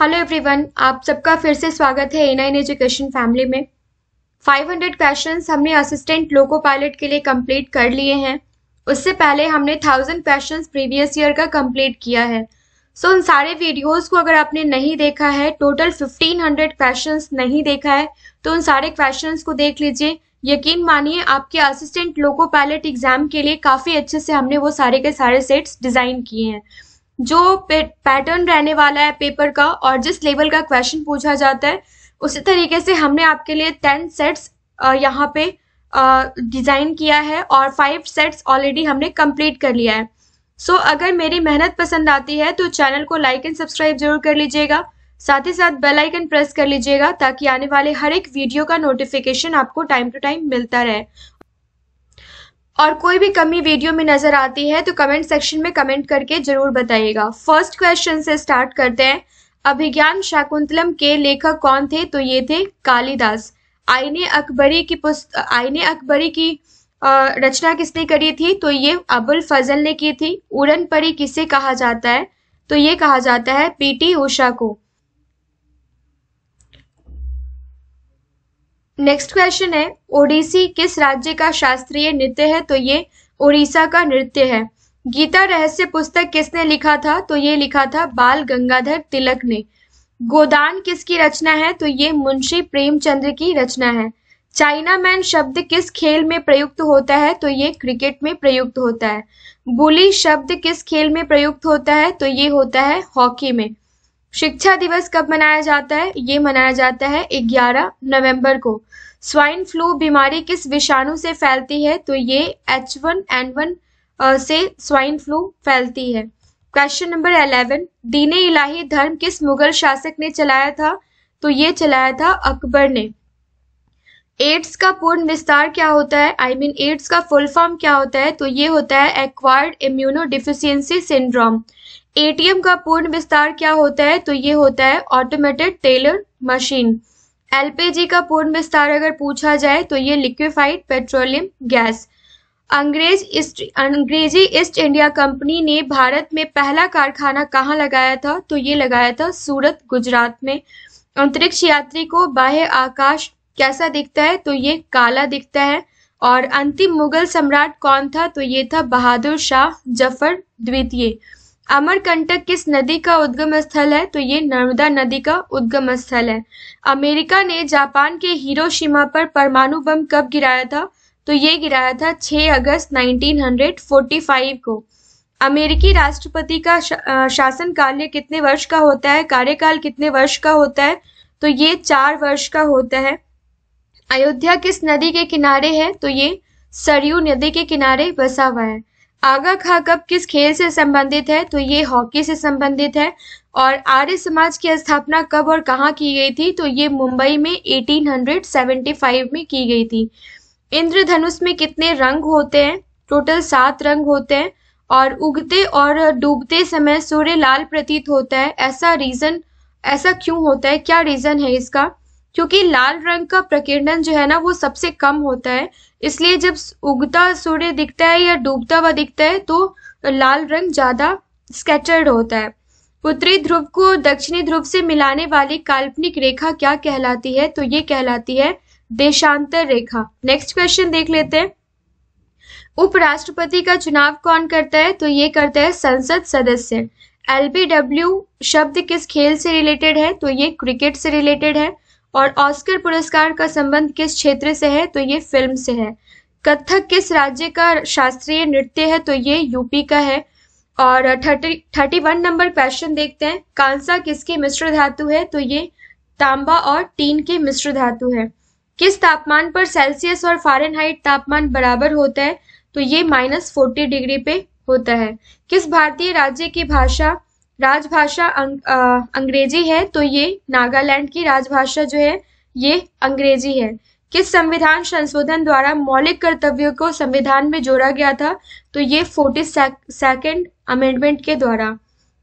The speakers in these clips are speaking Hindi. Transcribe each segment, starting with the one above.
हेलो एवरीवन आप सबका फिर से स्वागत है एन आई एजुकेशन फैमिली में 500 क्वेश्चंस हमने असिस्टेंट लोको पायलट के लिए कंप्लीट कर लिए हैं उससे पहले हमने थाउजेंड क्वेश्चंस प्रीवियस ईयर का कंप्लीट किया है सो so, उन सारे वीडियोस को अगर आपने नहीं देखा है टोटल 1500 क्वेश्चंस नहीं देखा है तो उन सारे क्वेश्चंस को देख लीजिए यकीन मानिए आपके असिस्टेंट लोको पायलट एग्जाम के लिए काफ़ी अच्छे से हमने वो सारे के सारे सेट्स डिज़ाइन किए हैं जो पैटर्न रहने वाला है पेपर का और जिस लेवल का क्वेश्चन पूछा जाता है उसी तरीके से हमने आपके लिए टेन सेट्स यहाँ पे डिज़ाइन किया है और फाइव सेट्स ऑलरेडी हमने कंप्लीट कर लिया है सो so, अगर मेरी मेहनत पसंद आती है तो चैनल को लाइक एंड सब्सक्राइब जरूर कर लीजिएगा साथ ही साथ बेल आइकन प्रेस कर लीजिएगा ताकि आने वाले हर एक वीडियो का नोटिफिकेशन आपको टाइम टू टाइम मिलता रहे और कोई भी कमी वीडियो में नजर आती है तो कमेंट सेक्शन में कमेंट करके जरूर बताइएगा फर्स्ट क्वेश्चन से स्टार्ट करते हैं अभिज्ञान शाकुंतलम के लेखक कौन थे तो ये थे कालिदास आईने अकबरी की पुस्त आईने अकबरी की रचना किसने करी थी तो ये अबुल फजल ने की थी उड़न परी किसे कहा जाता है तो ये कहा जाता है पीटी उषा को नेक्स्ट क्वेश्चन है ओडिसी किस राज्य का शास्त्रीय नृत्य है तो ये उड़ीसा का नृत्य है गीता रहस्य पुस्तक किसने लिखा था तो ये लिखा था बाल गंगाधर तिलक ने गोदान किसकी रचना है तो ये मुंशी प्रेमचंद्र की रचना है चाइना मैन शब्द किस खेल में प्रयुक्त होता है तो ये क्रिकेट में प्रयुक्त होता है बुली शब्द किस खेल में प्रयुक्त होता है तो ये होता है हॉकी में शिक्षा दिवस कब मनाया जाता है ये मनाया जाता है 11 नवंबर को स्वाइन फ्लू बीमारी किस विषाणु से फैलती है तो ये एच वन एन वन से स्वाइन फ्लू फैलती है क्वेश्चन नंबर 11 दीने इलाही धर्म किस मुगल शासक ने चलाया था तो ये चलाया था अकबर ने एड्स का पूर्ण विस्तार क्या होता है आई मीन एड्स का फुल फॉर्म क्या होता है तो ये होता है acquired immunodeficiency syndrome ATM का पूर्ण विस्तार क्या होता है तो ये होता है ऑटोमेटेड टेलर मशीन एलपीजी का पूर्ण विस्तार अगर पूछा जाए तो ये लिक्विफाइड पेट्रोलियम गैस अंग्रेज ईस्ट अंग्रेजी ईस्ट इंडिया कंपनी ने भारत में पहला कारखाना कहाँ लगाया था तो ये लगाया था सूरत गुजरात में अंतरिक्ष यात्री को बाह्य आकाश कैसा दिखता है तो ये काला दिखता है और अंतिम मुगल सम्राट कौन था तो ये था बहादुर शाह जफर द्वितीय अमरकंटक किस नदी का उद्गम स्थल है तो ये नर्मदा नदी का उद्गम स्थल है अमेरिका ने जापान के हिरोशिमा पर परमाणु बम कब गिराया था तो ये गिराया था 6 अगस्त 1945 को अमेरिकी राष्ट्रपति का शासन कार्य कितने वर्ष का होता है कार्यकाल कितने वर्ष का होता है तो ये चार वर्ष का होता है अयोध्या किस नदी के किनारे है तो ये सरयू नदी के किनारे बसा हुआ है आगा खा कप किस खेल से संबंधित है तो ये हॉकी से संबंधित है और आर्य समाज की स्थापना कब और कहाँ की गई थी तो ये मुंबई में 1875 में की गई थी इंद्रधनुष में कितने रंग होते हैं टोटल सात रंग होते हैं और उगते और डूबते समय सूर्य लाल प्रतीत होता है ऐसा रीजन ऐसा क्यों होता है क्या रीजन है इसका क्योंकि लाल रंग का प्रकीर्णन जो है ना वो सबसे कम होता है इसलिए जब उगता सूर्य दिखता है या डूबता हुआ दिखता है तो लाल रंग ज्यादा स्केचर्ड होता है उत्तरी ध्रुव को दक्षिणी ध्रुव से मिलाने वाली काल्पनिक रेखा क्या कहलाती है तो ये कहलाती है देशांतर रेखा नेक्स्ट क्वेश्चन देख लेते हैं उपराष्ट्रपति का चुनाव कौन करता है तो ये करता है संसद सदस्य एलबीडब्ल्यू शब्द किस खेल से रिलेटेड है तो ये क्रिकेट से रिलेटेड है और ऑस्कर पुरस्कार का संबंध किस क्षेत्र से है तो ये फिल्म से है कथक किस राज्य का शास्त्रीय नृत्य है तो ये यूपी का है और thirty thirty one number question देखते हैं कांसा किसके मिश्र धातु है तो ये तांबा और टीन के मिश्र धातु है किस तापमान पर सेल्सियस और फारेनहाइट तापमान बराबर होता है तो ये माइनस फोर्टी डिग्री पे होता है किस भारतीय राज्य की भाषा राजभाषा अंग, अंग्रेजी है तो ये नागालैंड की राजभाषा जो है ये अंग्रेजी है किस संविधान संशोधन द्वारा मौलिक कर्तव्यों को संविधान में जोड़ा गया था तो ये फोर्टी सेकेंड अमेंडमेंट के द्वारा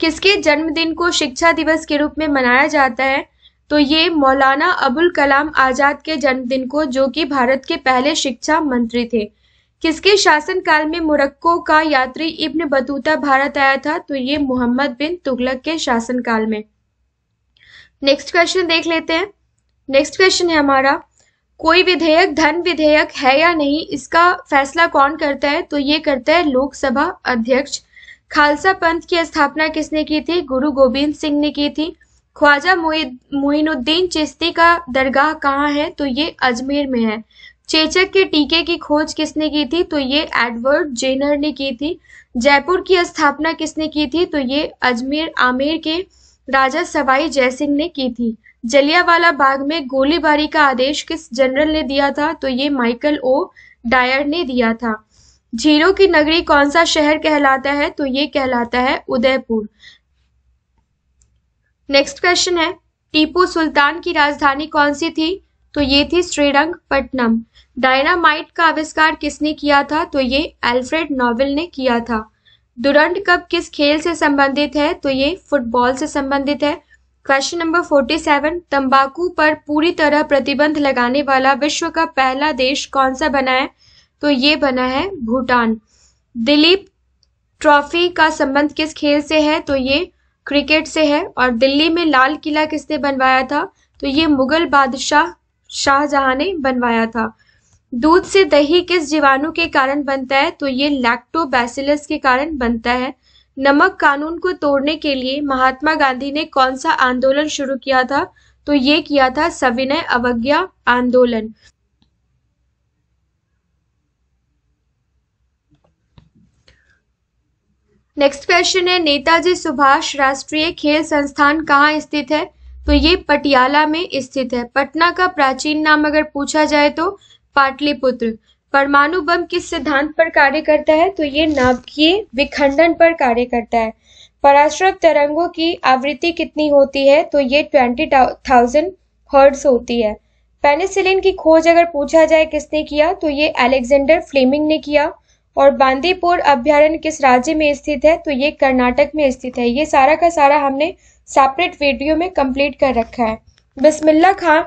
किसके जन्मदिन को शिक्षा दिवस के रूप में मनाया जाता है तो ये मौलाना अबुल कलाम आजाद के जन्मदिन को जो कि भारत के पहले शिक्षा मंत्री थे किसके शासनकाल में मोरक्को का यात्री इब्न बतूता भारत आया था तो ये मोहम्मद बिन तुगलक के शासनकाल में नेक्स्ट क्वेश्चन देख लेते हैं नेक्स्ट क्वेश्चन है हमारा कोई विधेयक धन विधेयक है या नहीं इसका फैसला कौन करता है तो ये करता है लोकसभा अध्यक्ष खालसा पंथ की स्थापना किसने की थी गुरु गोविंद सिंह ने की थी ख्वाजा मोहिनुद्दीन चिश्ती का दरगाह कहाँ है तो ये अजमेर में है चेचक के टीके की खोज किसने की थी तो ये एडवर्ड जेनर ने की थी जयपुर की स्थापना किसने की थी तो ये अजमेर आमेर के राजा सवाई जयसिंह ने की थी जलियावाला बाग में गोलीबारी का आदेश किस जनरल ने दिया था तो ये माइकल ओ डायर ने दिया था झीलों की नगरी कौन सा शहर कहलाता है तो ये कहलाता है उदयपुर नेक्स्ट क्वेश्चन है टीपू सुल्तान की राजधानी कौन सी थी तो ये थी श्रीरंग श्रीरंगपट्टनम डायनामाइट का आविष्कार किसने किया था तो ये एल्फ्रेड नोवेल ने किया था दुरंड कप किस खेल से संबंधित है तो ये फुटबॉल से संबंधित है क्वेश्चन नंबर फोर्टी सेवन तम्बाकू पर पूरी तरह प्रतिबंध लगाने वाला विश्व का पहला देश कौन सा बना है तो ये बना है भूटान दिलीप ट्रॉफी का संबंध किस खेल से है तो ये क्रिकेट से है और दिल्ली में लाल किला किसने बनवाया था तो ये मुगल बादशाह शाहजहां ने बनवाया था दूध से दही किस जीवाणु के कारण बनता है तो ये लैक्टोबैसिलस के कारण बनता है नमक कानून को तोड़ने के लिए महात्मा गांधी ने कौन सा आंदोलन शुरू किया था तो ये किया था सविनय अवज्ञा आंदोलन नेक्स्ट क्वेश्चन है नेताजी सुभाष राष्ट्रीय खेल संस्थान कहाँ स्थित है तो ये पटियाला में स्थित है पटना का प्राचीन नाम अगर पूछा जाए तो पाटलिपुत्र परमाणु बम किस सिद्धांत पर कार्य करता है तो ये नाभिकीय विखंडन पर कार्य करता है पराश्रव तरंगों की आवृत्ति कितनी होती है तो ये ट्वेंटी थाउजेंड हर्ड्स होती है पेनिसिलिन की खोज अगर पूछा जाए किसने किया तो ये अलेक्जेंडर फ्लेमिंग ने किया और बांदीपुर अभ्यारण्य किस राज्य में स्थित है तो ये कर्नाटक में स्थित है ये सारा का सारा हमने सेपरेट वीडियो में कंप्लीट कर रखा है बिस्मिल्ला खान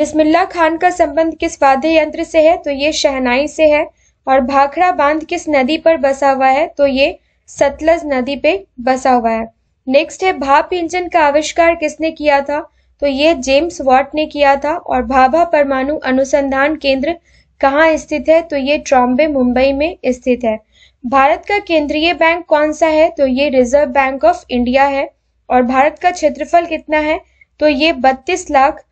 बिस्मिल्ला खान का संबंध किस वाद्य यंत्र से है तो ये शहनाई से है और भाखड़ा बांध किस नदी पर बसा हुआ है तो ये सतलज नदी पे बसा हुआ है नेक्स्ट है भाप इंजन का आविष्कार किसने किया था तो ये जेम्स वॉट ने किया था और भाभा परमाणु अनुसंधान केंद्र कहाँ स्थित है तो ये ट्रॉम्बे मुंबई में स्थित है भारत का केंद्रीय बैंक कौन सा है तो ये रिजर्व बैंक ऑफ इंडिया है और भारत का क्षेत्रफल कितना है तो ये बत्तीस लाख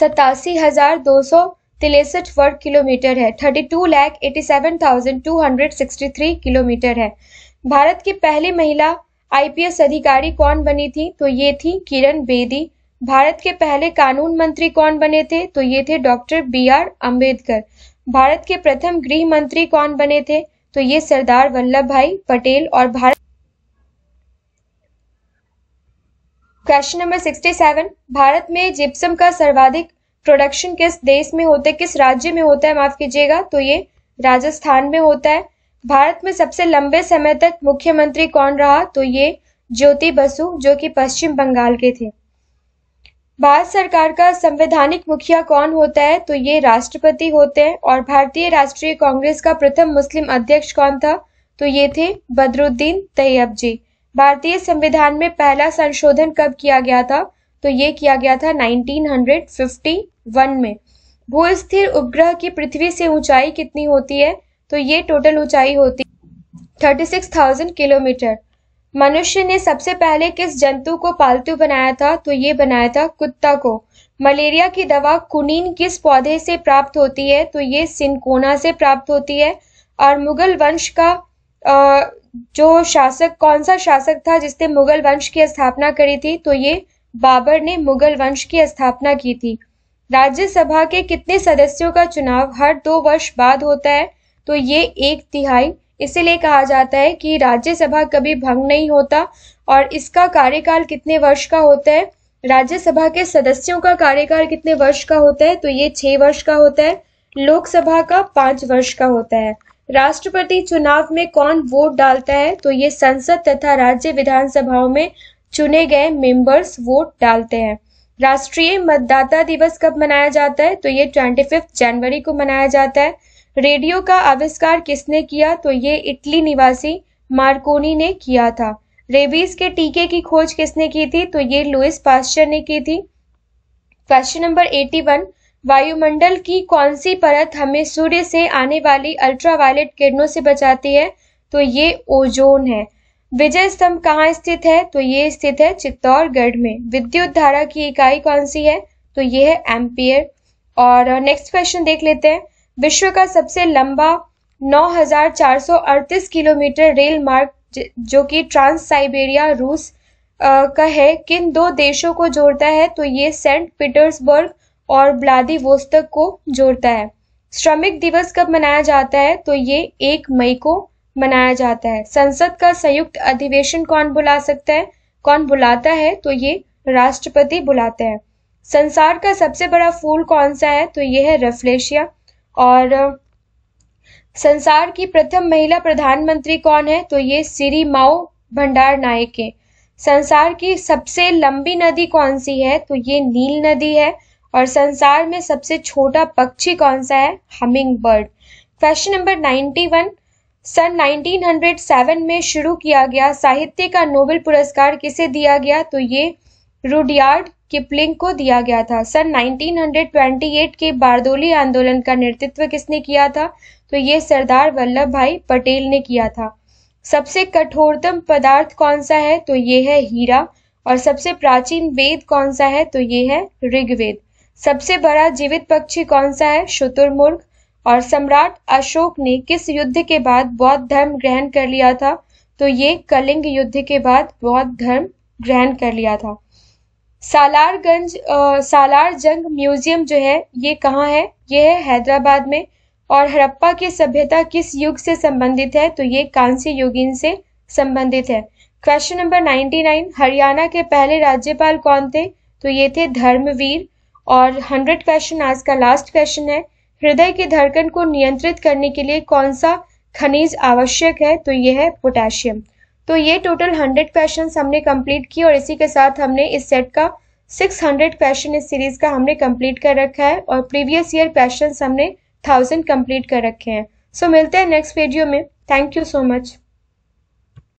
सतासी हजार दो सौ तिरसठ वर्ग किलोमीटर है thirty two lakh eighty seven thousand two hundred sixty three kilometre है भारत की पहली महिला आईपीएस अधिकारी कौन बनी थी तो ये थी किरण बेदी भारत के पहले कानून मंत्री कौन बने थे तो ये थे doctor B R Ambedkar Bharat के प्रथम गृह मंत्री कौन बने थे तो ये सरदार वल्लभ भाई पटेल और भारत क्वेश्चन नंबर 67 भारत में जिप्सम का सर्वाधिक प्रोडक्शन किस देश में होता है किस राज्य में होता है माफ कीजिएगा तो ये राजस्थान में होता है भारत में सबसे लंबे समय तक मुख्यमंत्री कौन रहा तो ये ज्योति बसु जो कि पश्चिम बंगाल के थे भारत सरकार का संवैधानिक मुखिया कौन होता है तो ये राष्ट्रपति होते हैं और भारतीय राष्ट्रीय कांग्रेस का प्रथम मुस्लिम अध्यक्ष कौन था तो ये थे बदरुद्दीन तैयब जी भारतीय संविधान में पहला संशोधन कब किया गया था तो ये किया गया था 1951 में भूस्थिर उपग्रह की पृथ्वी से ऊंचाई कितनी होती है तो ये टोटल ऊंचाई होती थर्टी सिक्स थाउजेंड किलोमीटर मनुष्य ने सबसे पहले किस जंतु को पालतू बनाया था तो ये बनाया था कुत्ता को मलेरिया की दवा कुनीन किस पौधे से प्राप्त होती है तो ये सिनकोना से प्राप्त होती है और मुगल वंश का आ, जो शासक कौन सा शासक था जिसने मुगल वंश की स्थापना करी थी तो ये बाबर ने मुगल वंश की स्थापना की थी राज्यसभा के कितने सदस्यों का चुनाव हर दो वर्ष बाद होता है तो ये एक तिहाई इसीलिए कहा जाता है कि राज्यसभा कभी भंग नहीं होता और इसका कार्यकाल कितने वर्ष का होता है राज्यसभा के सदस्यों का कार्यकाल कितने वर्ष का होता है तो ये छह वर्ष का होता है लोकसभा का पांच वर्ष का होता है राष्ट्रपति चुनाव में कौन वोट डालता है तो ये संसद तथा राज्य विधानसभाओं में चुने गए मेंबर्स वोट डालते हैं राष्ट्रीय मतदाता दिवस कब मनाया जाता है तो ये ट्वेंटी जनवरी को मनाया जाता है रेडियो का आविष्कार किसने किया तो ये इटली निवासी मार्कोनी ने किया था रेबीज के टीके की खोज किसने की थी तो ये लुइस पास्चर ने की थी क्वेश्चन नंबर एटी वन वायुमंडल की कौन सी परत हमें सूर्य से आने वाली अल्ट्रावायलेट किरणों से बचाती है तो ये ओजोन है विजय स्तंभ कहाँ स्थित है तो ये स्थित है चित्तौड़गढ़ में विद्युत धारा की इकाई कौन सी है तो ये है एम्पियर और नेक्स्ट क्वेश्चन देख लेते हैं विश्व का सबसे लंबा 9,438 किलोमीटर रेल मार्ग जो कि ट्रांस साइबेरिया रूस का है किन दो देशों को जोड़ता है तो ये सेंट पीटर्सबर्ग और वोस्तक को जोड़ता है श्रमिक दिवस कब मनाया जाता है तो ये एक मई को मनाया जाता है संसद का संयुक्त अधिवेशन कौन बुला सकता है कौन बुलाता है तो ये राष्ट्रपति बुलाते हैं संसार का सबसे बड़ा फूल कौन सा है तो ये है रेफ्लेशिया और संसार की प्रथम महिला प्रधानमंत्री कौन है तो ये श्री माओ भंडार नायक है संसार की सबसे लंबी नदी कौन सी है तो ये नील नदी है और संसार में सबसे छोटा पक्षी कौन सा है hummingbird question number one सन 1907 में शुरू किया गया साहित्य का नोबेल पुरस्कार किसे दिया गया तो ये रुडियार्ड किपलिंग को दिया गया था सन 1928 के बारदोली आंदोलन का नेतृत्व किसने किया था तो ये सरदार वल्लभ भाई पटेल ने किया था सबसे कठोरतम पदार्थ कौन सा है तो ये है हीरा और सबसे प्राचीन वेद कौन सा है तो ये है ऋग्वेद सबसे बड़ा जीवित पक्षी कौन सा है शुतुरमुर्ग और सम्राट अशोक ने किस युद्ध के बाद बौद्ध धर्म ग्रहण कर लिया था तो ये कलिंग युद्ध के बाद बौद्ध धर्म ग्रहण कर लिया था सालारगंज सालार जंग म्यूजियम जो है ये कहाँ है ये है हैदराबाद में और हड़प्पा की सभ्यता किस युग से संबंधित है तो ये कांस्य युगीन से संबंधित है क्वेश्चन नंबर 99 हरियाणा के पहले राज्यपाल कौन थे तो ये थे धर्मवीर और हंड्रेड क्वेश्चन आज का लास्ट क्वेश्चन है हृदय की धड़कन को नियंत्रित करने के लिए कौन सा खनिज आवश्यक है तो ये है पोटेशियम तो ये टोटल हंड्रेड क्वेश्चन हमने कंप्लीट किए और इसी के साथ हमने इस सेट का सिक्स हंड्रेड क्वेश्चन इस सीरीज का हमने कंप्लीट कर रखा है और प्रीवियस ईयर क्वेश्चन हमने थाउजेंड कंप्लीट कर रखे हैं सो so, मिलते हैं नेक्स्ट वीडियो में थैंक यू सो मच